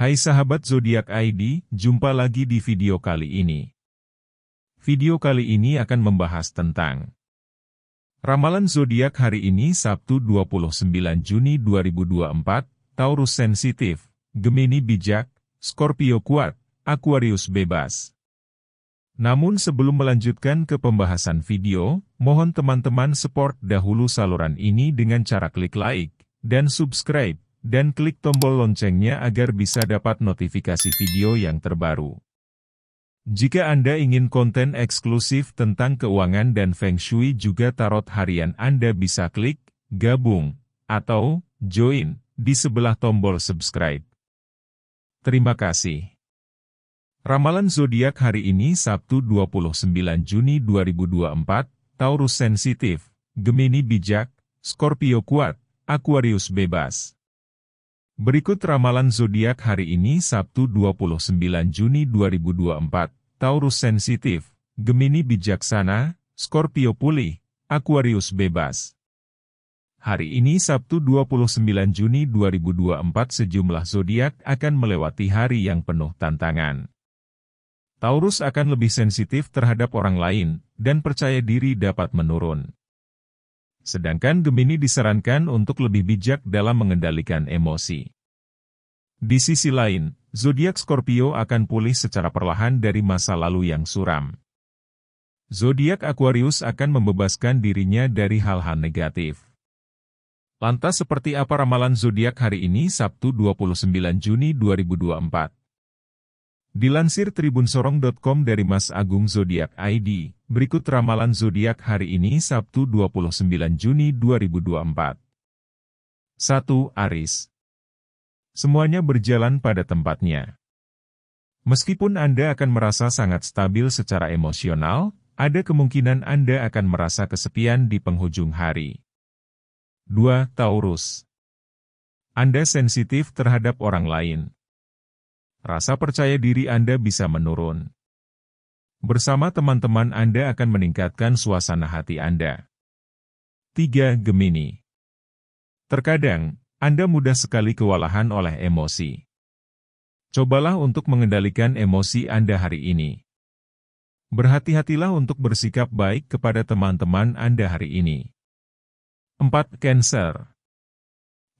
Hai sahabat zodiak ID, jumpa lagi di video kali ini. Video kali ini akan membahas tentang Ramalan zodiak hari ini Sabtu 29 Juni 2024, Taurus sensitif, Gemini bijak, Scorpio kuat, Aquarius bebas. Namun sebelum melanjutkan ke pembahasan video, mohon teman-teman support dahulu saluran ini dengan cara klik like dan subscribe dan klik tombol loncengnya agar bisa dapat notifikasi video yang terbaru. Jika Anda ingin konten eksklusif tentang keuangan dan Feng Shui juga tarot harian Anda bisa klik, gabung, atau join di sebelah tombol subscribe. Terima kasih. Ramalan zodiak hari ini Sabtu 29 Juni 2024, Taurus sensitif, Gemini bijak, Scorpio kuat, Aquarius bebas. Berikut ramalan zodiak hari ini Sabtu 29 Juni 2024. Taurus sensitif, Gemini bijaksana, Scorpio pulih, Aquarius bebas. Hari ini Sabtu 29 Juni 2024 sejumlah zodiak akan melewati hari yang penuh tantangan. Taurus akan lebih sensitif terhadap orang lain dan percaya diri dapat menurun. Sedangkan Gemini disarankan untuk lebih bijak dalam mengendalikan emosi. Di sisi lain, zodiak Scorpio akan pulih secara perlahan dari masa lalu yang suram. Zodiak Aquarius akan membebaskan dirinya dari hal-hal negatif. Lantas seperti apa ramalan zodiak hari ini Sabtu 29 Juni 2024? Dilansir tribunsorong.com dari Mas Agung Zodiak ID, berikut ramalan zodiak hari ini Sabtu 29 Juni 2024. 1. Aris. Semuanya berjalan pada tempatnya. Meskipun Anda akan merasa sangat stabil secara emosional, ada kemungkinan Anda akan merasa kesepian di penghujung hari. 2. Taurus. Anda sensitif terhadap orang lain rasa percaya diri Anda bisa menurun. Bersama teman-teman Anda akan meningkatkan suasana hati Anda. 3. Gemini Terkadang, Anda mudah sekali kewalahan oleh emosi. Cobalah untuk mengendalikan emosi Anda hari ini. Berhati-hatilah untuk bersikap baik kepada teman-teman Anda hari ini. 4. Cancer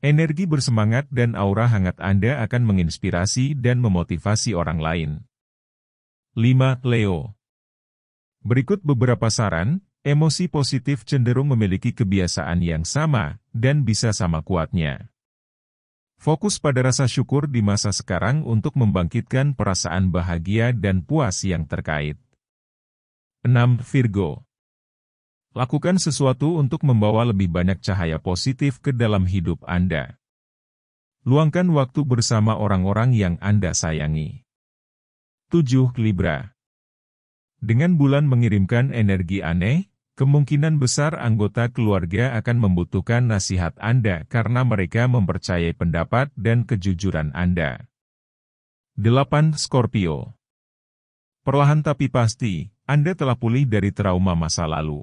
Energi bersemangat dan aura hangat Anda akan menginspirasi dan memotivasi orang lain. 5. Leo Berikut beberapa saran, emosi positif cenderung memiliki kebiasaan yang sama dan bisa sama kuatnya. Fokus pada rasa syukur di masa sekarang untuk membangkitkan perasaan bahagia dan puas yang terkait. 6. Virgo Lakukan sesuatu untuk membawa lebih banyak cahaya positif ke dalam hidup Anda. Luangkan waktu bersama orang-orang yang Anda sayangi. 7. Libra Dengan bulan mengirimkan energi aneh, kemungkinan besar anggota keluarga akan membutuhkan nasihat Anda karena mereka mempercayai pendapat dan kejujuran Anda. 8. Scorpio Perlahan tapi pasti, Anda telah pulih dari trauma masa lalu.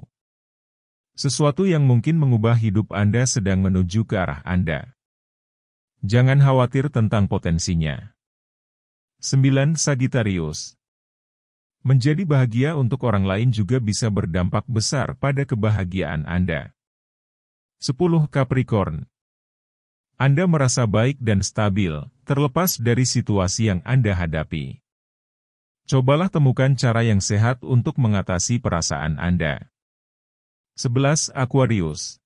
Sesuatu yang mungkin mengubah hidup Anda sedang menuju ke arah Anda. Jangan khawatir tentang potensinya. 9. Sagittarius Menjadi bahagia untuk orang lain juga bisa berdampak besar pada kebahagiaan Anda. 10. Capricorn Anda merasa baik dan stabil, terlepas dari situasi yang Anda hadapi. Cobalah temukan cara yang sehat untuk mengatasi perasaan Anda. 11 Aquarius.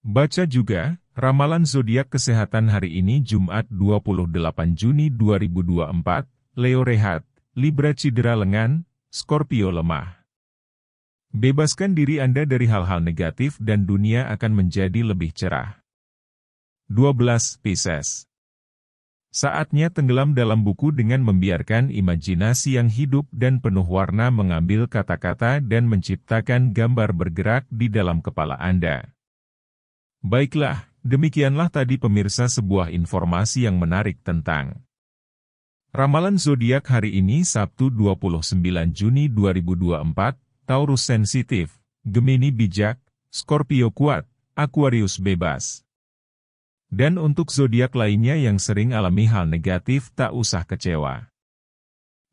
Baca juga ramalan zodiak kesehatan hari ini Jumat 28 Juni 2024, Leo rehat, Libra cedera lengan, Scorpio lemah. Bebaskan diri Anda dari hal-hal negatif dan dunia akan menjadi lebih cerah. 12 Pisces. Saatnya tenggelam dalam buku dengan membiarkan imajinasi yang hidup dan penuh warna mengambil kata-kata dan menciptakan gambar bergerak di dalam kepala Anda. Baiklah, demikianlah tadi pemirsa sebuah informasi yang menarik tentang Ramalan zodiak hari ini Sabtu 29 Juni 2024, Taurus sensitif, Gemini bijak, Scorpio kuat, Aquarius bebas. Dan untuk zodiak lainnya yang sering alami hal negatif tak usah kecewa.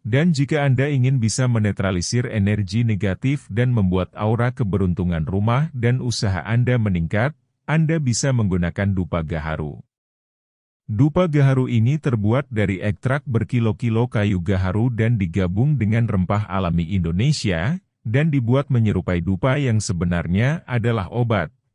Dan jika Anda ingin bisa menetralisir energi negatif dan membuat aura keberuntungan rumah dan usaha Anda meningkat, Anda bisa menggunakan dupa gaharu. Dupa gaharu ini terbuat dari ekstrak berkilo-kilo kayu gaharu dan digabung dengan rempah alami Indonesia, dan dibuat menyerupai dupa yang sebenarnya adalah obat,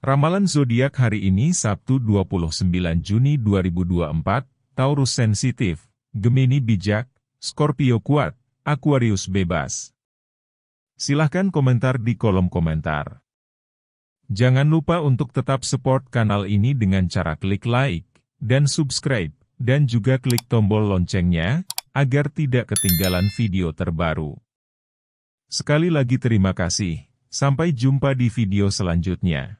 Ramalan zodiak hari ini Sabtu 29 Juni 2024, Taurus sensitif, Gemini bijak, Scorpio kuat, Aquarius bebas. Silahkan komentar di kolom komentar. Jangan lupa untuk tetap support kanal ini dengan cara klik like, dan subscribe, dan juga klik tombol loncengnya, agar tidak ketinggalan video terbaru. Sekali lagi terima kasih, sampai jumpa di video selanjutnya.